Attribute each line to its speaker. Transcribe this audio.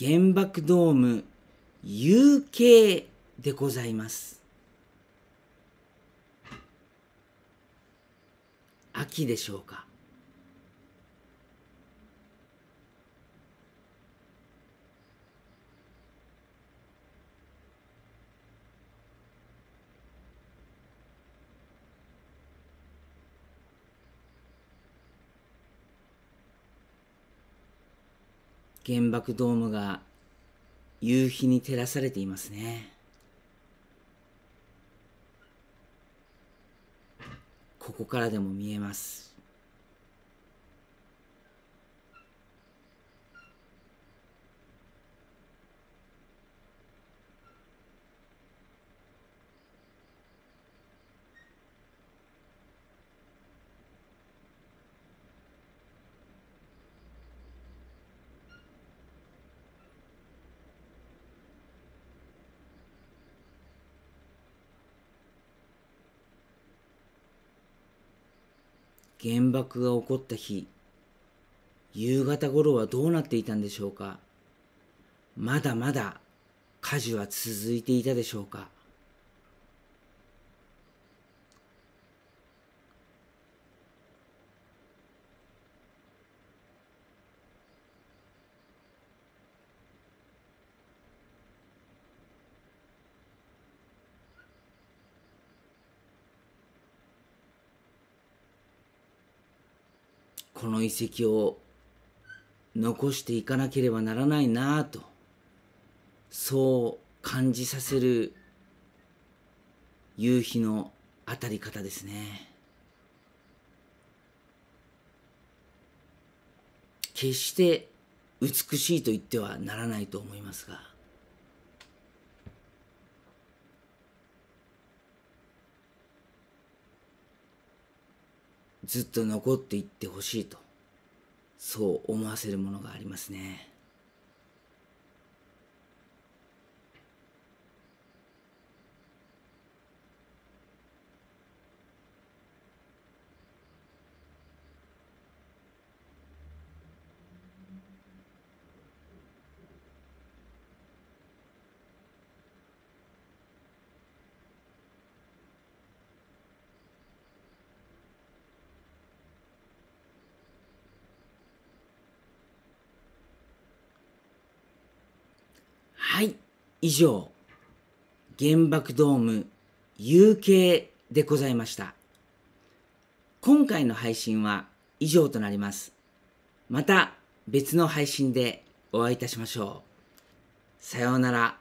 Speaker 1: 原爆ドーム有形でござ
Speaker 2: います。秋でしょうか
Speaker 1: 原爆ドームが夕日に照らされていますね。ここからでも見えます。原爆が起こった日、夕方頃はどうなっていたんでしょうかまだまだ火事は続いていたでしょうかこの遺跡を残していかなければならないなぁと、そう感じさせる夕日の当たり方ですね。決して美しいと言ってはならないと思いますが、ずっと残っていってほしいとそう思わせるものがありますね。はい、以上、原爆ドーム UK でございました。今回の配信は以上となります。また別の配信でお会いいたしましょう。さようなら。